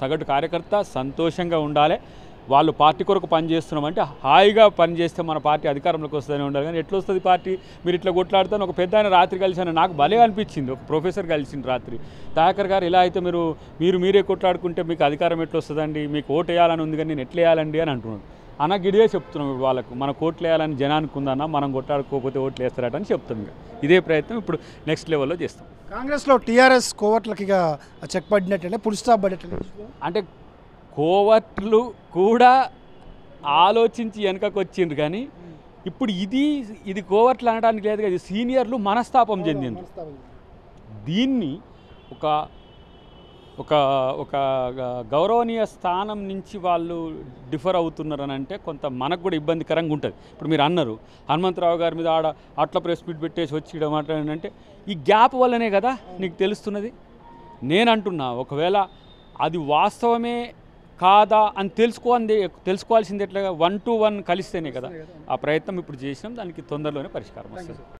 సగటు కార్యకర్త సంతోషంగా ఉండాలి వాళ్ళు పార్టీ కొరకు అంటే హాయిగా పనిచేస్తే మన పార్టీ అధికారంలోకి వస్తుందని ఉండాలి కానీ ఎట్లా వస్తుంది పార్టీ మీరు ఇట్లా కొట్లాడుతాను ఒక పెద్ద ఆయన రాత్రి కలిసాను నాకు భలే అనిపించింది ఒక ప్రొఫెసర్ కలిసింది రాత్రి దయాకర్ గారు ఇలా అయితే మీరు మీరు మీరే కొట్లాడుకుంటే మీకు అధికారం ఎట్లా వస్తుందండి మీకు ఓటు వేయాలని ఉంది కానీ నేను ఎట్లా వేయాలండి అని అంటున్నాను అన్న గిడిదే చెప్తున్నాం వాళ్ళకు మన కోట్లు వేయాలని జనానికి ఉందన్న మనం కొట్లాడుకోకపోతే ఓట్లు వేస్తారట అని చెప్తున్నాం ఇదే ప్రయత్నం ఇప్పుడు నెక్స్ట్ లెవెల్లో చేస్తాం కాంగ్రెస్లో టీఆర్ఎస్ కోవట్లకి చెక్ పడినట్టు పుల్ స్టాప్ అంటే కోవట్లు కూడా ఆలోచించి వెనకకు వచ్చిండ్రు కానీ ఇప్పుడు ఇది ఇది కోవట్లు అనడానికి లేదు కదా సీనియర్లు మనస్తాపం చెందింది దీన్ని ఒక ఒక ఒక గౌరవనీయ స్థానం నుంచి వాళ్ళు డిఫర్ అవుతున్నారని అంటే కొంత మనకు కూడా ఇబ్బందికరంగా ఉంటుంది ఇప్పుడు మీరు అన్నారు హనుమంతరావు గారి మీద ఆడ అట్ల ప్రెస్ మీట్ పెట్టేసి వచ్చి అంటే ఈ గ్యాప్ వల్లనే కదా నీకు తెలుస్తున్నది నేను అంటున్నా ఒకవేళ అది వాస్తవమే కాదా అని తెలుసుకోండి తెలుసుకోవాల్సింది ఎట్లా వన్ టు వన్ కలిస్తేనే కదా ఆ ప్రయత్నం ఇప్పుడు చేసినాం దానికి తొందరలోనే పరిష్కారం వస్తుంది